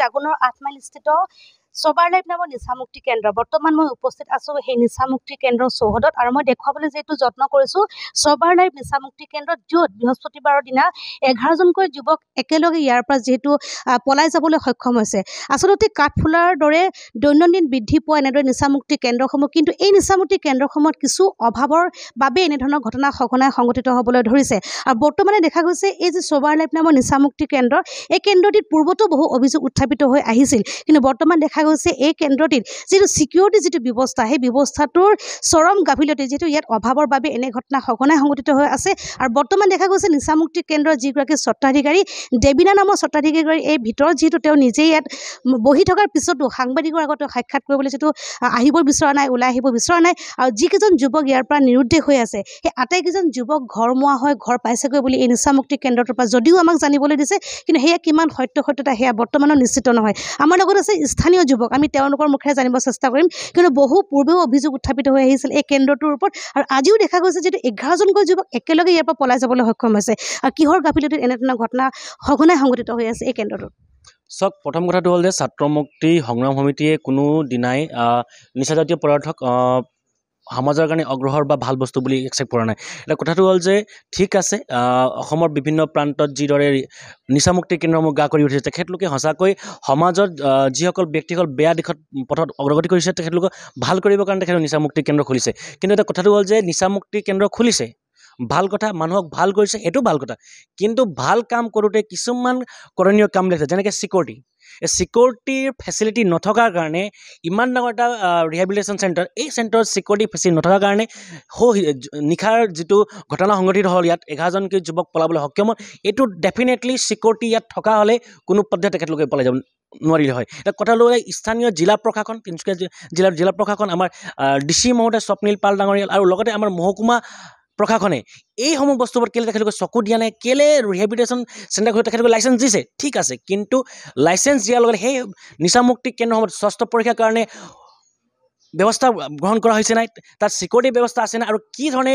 জাগুনৰ আঠমাইল স্থিত ছবাৰ লাইফ নামৰ নিচামুক্তি কেন্দ্ৰ বৰ্তমান মই উপস্থিত আছোঁ সেই নিচামুক্তি কেন্দ্ৰ চৌহদত আৰু মই দেখুৱাবলৈ যিহেতু যত্ন কৰিছোঁ ছবাৰ লাইফ নিচামুক্তি কেন্দ্ৰত য'ত বৃহস্পতিবাৰৰ দিনা এঘাৰজনকৈ যুৱক একেলগে ইয়াৰ পৰা যিহেতু পলাই যাবলৈ সক্ষম হৈছে আচলতে কাঠফুলাৰ দৰে দৈনন্দিন বৃদ্ধি পোৱা এনেদৰে নিচামুক্তি কেন্দ্ৰসমূহ কিন্তু এই নিচামুক্তি কেন্দ্ৰসমূহত কিছু অভাৱৰ বাবে এনেধৰণৰ ঘটনা সঘনাই সংঘটিত হ'বলৈ ধৰিছে আৰু বৰ্তমানে দেখা গৈছে এই যে ছবাৰ লাইফ নামৰ নিচামুক্তি কেন্দ্ৰ এই কেন্দ্ৰটিত পূৰ্বতেও বহু অভিযোগ উত্থাপিত হৈ আহিছিল কিন্তু বৰ্তমান দেখা দেখা গৈছে এই কেন্দ্ৰটিত যিটো চিকিউৰিটি যিটো ব্যৱস্থা সেই ব্যৱস্থাটোৰ চৰম গাফিলতি যিহেতু ইয়াত অভাৱৰ বাবে এনে ঘটনা সঘনাই সংঘটিত হৈ আছে আৰু বৰ্তমান দেখা গৈছে নিচামুক্তি কেন্দ্ৰৰ যিগৰাকী স্বত্বাধিকাৰী দেবিনা নামৰ স্বত্বাধিকাৰী এই ভিতৰত যিহেতু তেওঁ নিজেই ইয়াত বহি থকাৰ পিছতো সাংবাদিকৰ আগতে সাক্ষাৎ কৰিবলৈ যিটো আহিব বিচৰা নাই ওলাই আহিব বিচৰা নাই আৰু যিকেইজন যুৱক ইয়াৰ পৰা নিৰুদ্দেশ হৈ আছে সেই আটাইকেইজন যুৱক ঘৰমুৱা হয় ঘৰ পাইছেগৈ বুলি এই নিচামুক্তি কেন্দ্ৰটোৰ পৰা যদিও আমাক জানিবলৈ দিছে কিন্তু সেয়া কিমান সত্য সত্যতা সেয়া বৰ্তমানো নিশ্চিত নহয় আমাৰ লগত আছে স্থানীয় যুৱক আমি তেওঁলোকৰ মুখেৰে জানিব চেষ্টা কৰিম কিন্তু বহু পূৰ্বেও অভিযোগ উত্থাপিত হৈ আহিছিল এই কেন্দ্ৰটোৰ ওপৰত আৰু আজিও দেখা গৈছে যিহেতু এঘাৰজনকৈ যুৱক একেলগে ইয়াৰ পৰা পলাই যাবলৈ সক্ষম হৈছে আৰু কিহৰ গাফিলতিত এনেধৰণৰ ঘটনা সঘনাই সংঘটিত হৈ আছে এই কেন্দ্ৰটোত চাওক প্ৰথম কথাটো হ'ল যে ছাত্ৰমুক্তি সংগ্ৰাম সমিতিয়ে কোনো দিনাই নিচাজাতীয় পদাৰ্থক সমাজৰ কাৰণে অগ্ৰহৰ বা ভাল বস্তু বুলি একচেপ্ট কৰা নাই এতিয়া কথাটো হ'ল যে ঠিক আছে অসমৰ বিভিন্ন প্ৰান্তত যিদৰে নিচামুক্তি কেন্দ্ৰসমূহ গা কৰি উঠিছে তেখেতলোকে সঁচাকৈ সমাজত যিসকল ব্যক্তিসকল বেয়া দিশত পথত অগ্ৰগতি কৰিছে তেখেতলোকক ভাল কৰিবৰ কাৰণে তেখেতলোকে নিচামুক্তি কেন্দ্ৰ খুলিছে কিন্তু এতিয়া কথাটো হ'ল যে নিচামুক্তি কেন্দ্ৰ খুলিছে ভাল কথা মানুহক ভাল কৰিছে সেইটো ভাল কথা কিন্তু ভাল কাম কৰোঁতে কিছুমান কৰণীয় কাম লাগিছে যেনেকৈ ছিকিউৰিটি এই ছিকিউৰিটিৰ ফেচিলিটি নথকাৰ কাৰণে ইমান ডাঙৰ এটা ৰিহেবিলিটেশ্যন চেণ্টাৰ এই চেণ্টাৰত ছিকিউৰিটি ফেচিলিটি নথকাৰ কাৰণে সৌ নিশাৰ যিটো ঘটনা সংঘটিত হ'ল ইয়াত এঘাৰজনকৈ যুৱক পলাবলৈ সক্ষম হ'ল এইটো ডেফিনেটলি ছিকিউৰিটি ইয়াত থকা হ'লে কোনো পদ্ধতি তেখেতলোকে পলাই যাব নোৱাৰিলে হয় এতিয়া কথা ল'লে স্থানীয় জিলা প্ৰশাসন তিনিচুকীয়া জিলাৰ জিলা প্ৰশাসন আমাৰ ডি চি মহোদয় স্বপ্নীল পাল ডাঙৰীয়াল আৰু লগতে আমাৰ মহকুমা প্ৰশাসনে এইসমূহ বস্তুবোৰ কেলে তেখেতলোকে চকু দিয়া নাই কেলৈ ৰিহেবিটেশ্যন চেণ্টাৰ তেখেতলোকে লাইচেঞ্চ দিছে ঠিক আছে কিন্তু লাইচেঞ্চ দিয়াৰ লগে লগে সেই নিচামুক্তি কেন্দ্ৰসমূহত স্বাস্থ্য পৰীক্ষাৰ কাৰণে ব্যৱস্থা গ্ৰহণ কৰা হৈছে নাই তাত ছিকিউৰিটি ব্যৱস্থা আছেনে আৰু কি ধৰণে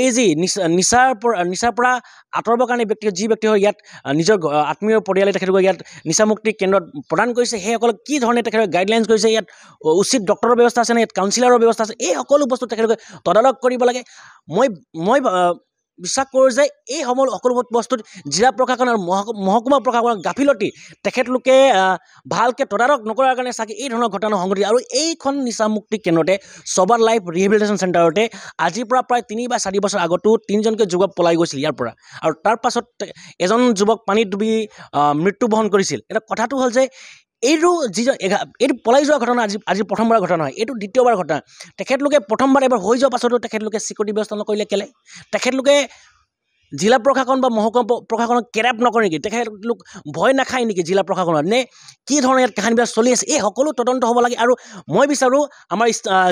এই যি নিচা নিচাৰ পৰা নিচাৰ পৰা আঁতৰাবৰ কাৰণে ব্যক্তি যি ব্যক্তি হয় ইয়াত নিজৰ আত্মীয় পৰিয়ালে তেখেতলোকে ইয়াত নিচামুক্তি কেন্দ্ৰত প্ৰদান কৰিছে সেইসকলক কি ধৰণে তেখেতলোকে গাইডলাইনছ কৰিছে ইয়াত উচিত ডক্টৰৰ ব্যৱস্থা আছেনে ইয়াত কাউঞ্চিলাৰৰ ব্যৱস্থা আছে এই সকলো বস্তু তেখেতলোকে তদাৰক কৰিব লাগে মই মই বিশ্বাস কৰোঁ যে এই সময় অকল বস্তুত জিলা প্ৰশাসন আৰু মহ মহকুমা প্ৰশাসনৰ গাফিলতি তেখেতলোকে ভালকৈ তদাৰক নকৰাৰ কাৰণে চাগে এই ধৰণৰ ঘটনা সংঘটিত আৰু এইখন নিচামুক্তি কেন্দ্ৰতে চবাৰ লাইফ ৰিহেবিলিটেশ্যন চেণ্টাৰতে আজিৰ পৰা প্ৰায় তিনি বা চাৰি বছৰ আগতো তিনিজনকৈ যুৱক পলাই গৈছিল ইয়াৰ পৰা আৰু তাৰ পাছত এজন যুৱক পানীত ডুবি মৃত্যুবৰণ কৰিছিল এটা কথাটো হ'ল যে এইটো যিজন এইটো পলাই যোৱা ঘটনা আজি আজি প্ৰথমবাৰৰ ঘটনা হয় এইটো দ্বিতীয়বাৰ ঘটনা তেখেতলোকে প্ৰথমবাৰ এবাৰ হৈ যোৱাৰ পাছতো তেখেতলোকে চিকিউৰিটি ব্যৱস্থা নকৰিলে কেলে তেখেতলোকে জিলা প্ৰশাসন বা মহকুমা প্ৰশাসনক কেৰাপ নকৰে নেকি তেখেতলোক ভয় নাখায় নেকি জিলা প্ৰশাসনত নে কি ধৰণে ইয়াত কাহিনীবিলাক চলি আছে এই সকলো তদন্ত হ'ব লাগে আৰু মই বিচাৰোঁ আমাৰ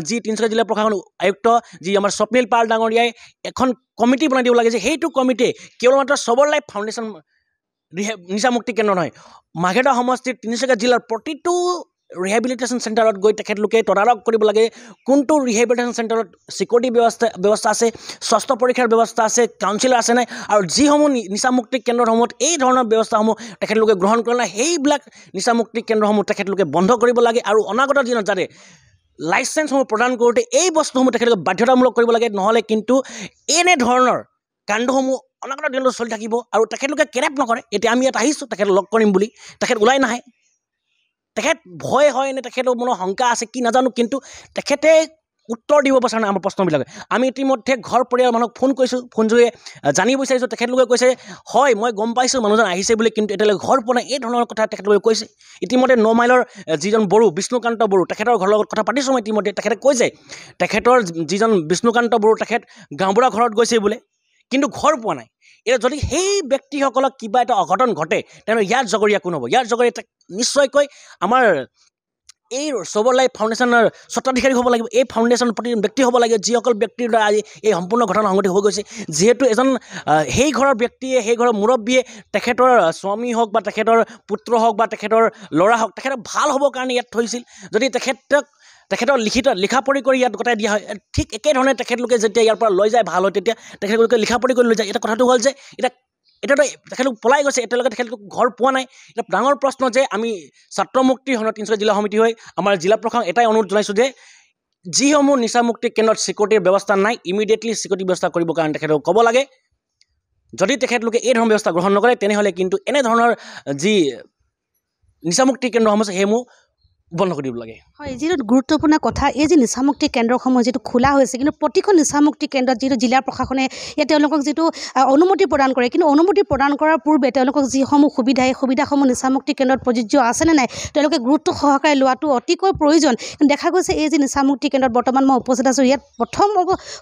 যি তিনিচুকীয়া জিলা প্ৰশাসন আয়ুক্ত যি আমাৰ স্বপ্নীল পাল ডাঙৰীয়াই এখন কমিটি বনাই দিব লাগে যে সেইটো কমিটিয়ে কেৱল মাত্ৰ সবৰ লাইফ ফাউণ্ডেশ্যন নিচামুক্তি কেন্দ্ৰ নহয় মাঘেদা সমষ্টিৰ তিনিচুকীয়া জিলাৰ প্ৰতিটো ৰিহেবিলিটেশ্যন চেণ্টাৰত গৈ তেখেতলোকে তদাৰক কৰিব লাগে কোনটো ৰিহেবিলিটেশ্যন চেণ্টাৰত ছিকিউৰিটি ব্যৱস্থা ব্যৱস্থা আছে স্বাস্থ্য পৰীক্ষাৰ ব্যৱস্থা আছে কাউঞ্চিলাৰ আছে নাই আৰু যিসমূহ নিচামুক্তি কেন্দ্ৰসমূহত এই ধৰণৰ ব্যৱস্থাসমূহ তেখেতলোকে গ্ৰহণ কৰে নাই সেইবিলাক নিচামুক্তি কেন্দ্ৰসমূহ তেখেতলোকে বন্ধ কৰিব লাগে আৰু অনাগত দিনত যাতে লাইচেঞ্চসমূহ প্ৰদান কৰোঁতে এই বস্তুসমূহ তেখেতলোকে বাধ্যতামূলক কৰিব লাগে নহ'লে কিন্তু এনেধৰণৰ কাণ্ডসমূহ অনাগত দিনলৈ চলি থাকিব আৰু তেখেতলোকে কেৰেপ নকৰে এতিয়া আমি ইয়াত আহিছোঁ তেখেত লগ কৰিম বুলি তেখেত ওলাই নাহে তেখেত ভয় হয় নে তেখেতৰ মনৰ শংকা আছে কি নাজানো কিন্তু তেখেতে উত্তৰ দিব বিচাৰে আমাৰ প্ৰশ্নবিলাকে আমি ইতিমধ্যে ঘৰ পৰিয়াল মানুহক ফোন কৰিছোঁ ফোনযোগে জানিব বিচাৰিছোঁ তেখেতলোকে কৈছে হয় মই গম পাইছোঁ মানুহজন আহিছে বুলি কিন্তু এতিয়ালৈকে ঘৰ পোৱা নাই এই ধৰণৰ কথা তেখেতলোকে কৈছে ইতিমধ্যে ন' মাইলৰ যিজন বড়ো বিষ্ণুকান্ত বড়ো তেখেতৰ ঘৰৰ লগত কথা পাতিছোঁ মই ইতিমধ্যে তেখেতে কৈছে তেখেতৰ যিজন বিষ্ণুকান্ত বড়ো তেখেত গাঁওবুঢ়া ঘৰত গৈছে বোলে কিন্তু ঘৰ পোৱা নাই এতিয়া যদি সেই ব্যক্তিসকলক কিবা এটা অঘটন ঘটে তেনেহ'লে ইয়াৰ জগৰীয়া কোন হ'ব ইয়াৰ জগৰীয়া নিশ্চয়কৈ আমাৰ এই চবৰ লাইফ ফাউণ্ডেশ্যনৰ স্বত্বাধিকাৰী হ'ব লাগিব এই ফাউণ্ডেশ্যন প্ৰতি ব্যক্তি হ'ব লাগিব যিসকল ব্যক্তিৰ দ্বাৰা আজি এই সম্পূৰ্ণ ঘটনা সংঘটি হৈ গৈছে যিহেতু এজন সেই ঘৰৰ ব্যক্তিয়ে সেই ঘৰৰ মুৰব্বীয়ে তেখেতৰ স্বামী হওক বা তেখেতৰ পুত্ৰ হওক বা তেখেতৰ ল'ৰা হওক তেখেতক ভাল হ'বৰ কাৰণে ইয়াত থৈছিল যদি তেখেতক তেখেতৰ লিখিত লিখা পঢ়ি কৰি ইয়াত গোটাই দিয়া হয় ঠিক একেধৰণে তেখেতলোকে যেতিয়া ইয়াৰ পৰা লৈ যায় ভাল হয় তেতিয়া তেখেতলোকে লিখা পঢ়ি কৰি লৈ যায় এটা কথাটো হ'ল যে এতিয়া এতিয়াতো তেখেতলোক পলাই গৈছে এতিয়ালৈকে তেখেতলোক ঘৰ পোৱা নাই এতিয়া ডাঙৰ প্ৰশ্ন যে আমি ছাত্ৰমুক্তি সন তিনিচুকীয়া জিলা সমিতি হৈ আমাৰ জিলা প্ৰশাসন এটাই অনুৰোধ জনাইছোঁ যে যিসমূহ নিচামুক্তি কেন্দ্ৰত চিকিউৰিটিৰ ব্যৱস্থা নাই ইমিডিয়েটলি ছিকিউৰিটি ব্যৱস্থা কৰিবৰ কাৰণে তেখেতলোকক ক'ব লাগে যদি তেখেতলোকে এই ধৰণৰ ব্যৱস্থা গ্ৰহণ নকৰে তেনেহ'লে কিন্তু এনেধৰণৰ যি নিচামুক্তি কেন্দ্ৰসমূহ আছে সেইসমূহ বন্ধ কৰি দিব লাগে হয় যিটো গুৰুত্বপূৰ্ণ কথা এই যে নিচামুক্তি কেন্দ্ৰসমূহ যিটো খোলা হৈছে কিন্তু প্ৰতিখন নিচামুক্তি কেন্দ্ৰত যিটো জিলা প্ৰশাসনে ইয়াত তেওঁলোকক যিটো অনুমতি প্ৰদান কৰে কিন্তু অনুমতি প্ৰদান কৰাৰ পূৰ্বে তেওঁলোকক যিসমূহ সুবিধা এই সুবিধাসমূহ নিচামুক্তি কেন্দ্ৰত প্ৰযোজ্য আছেনে নাই তেওঁলোকে গুৰুত্ব সহকাৰে লোৱাটো অতিকৈ প্ৰয়োজন কিন্তু দেখা গৈছে এই যে নিচামুক্তি কেন্দ্ৰত বৰ্তমান মই উপস্থিত আছোঁ ইয়াত প্ৰথম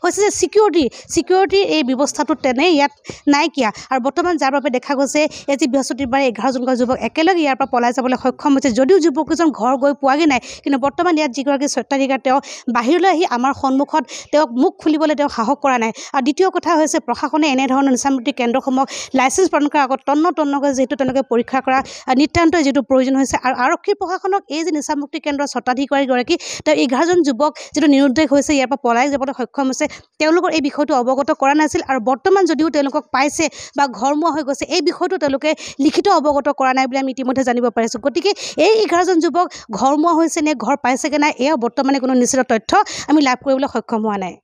হৈছে যে ছিকিউৰিটি ছিকিউৰিটিৰ এই ব্যৱস্থাটো তেনেই ইয়াত নাইকিয়া আৰু বৰ্তমান যাৰ বাবে দেখা গৈছে এই যে বৃহস্পতিবাৰে এঘাৰজনকৈ যুৱক একেলগে ইয়াৰ পৰা পলাই যাবলৈ সক্ষম হৈছে যদিও যুৱককেইজন ঘৰ গৈ হৈ পোৱাগৈ নাই কিন্তু বৰ্তমান ইয়াত যিগৰাকী স্বত্বাধিকাৰ তেওঁ বাহিৰলৈ আহি আমাৰ সন্মুখত তেওঁক মুখ খুলিবলৈ তেওঁ সাহস কৰা নাই আৰু দ্বিতীয় কথা হৈছে প্ৰশাসনে এনেধৰণৰ নিচামুক্তি কেন্দ্ৰসমূহক লাইচেঞ্চ প্ৰদান কৰাৰ আগত তন্ন তন্নকৈ যিহেতু তেওঁলোকে পৰীক্ষা কৰা নিতান্তই যিটো প্ৰয়োজন হৈছে আৰু আৰক্ষী প্ৰশাসনক এই যে নিচামুক্তি কেন্দ্ৰৰ স্বত্বাধিকাৰীগৰাকী তেওঁ এঘাৰজন যুৱক যিটো নিৰুদ্দেশ হৈছে ইয়াৰ পৰা পলাই যাবলৈ সক্ষম হৈছে তেওঁলোকৰ এই বিষয়টো অৱগত কৰা নাছিল আৰু বৰ্তমান যদিও তেওঁলোকক পাইছে বা ঘৰমুৱা হৈ গৈছে এই বিষয়টো তেওঁলোকে লিখিত অৱগত কৰা নাই বুলি আমি ইতিমধ্যে জানিব পাৰিছোঁ গতিকে এই এঘাৰজন যুৱক ঘৰ ঘৰমুৱা হৈছে নে ঘৰ পাইছেগৈ নাই এয়া বৰ্তমানে কোনো নিশ্চিত তথ্য আমি লাভ কৰিবলৈ সক্ষম হোৱা নাই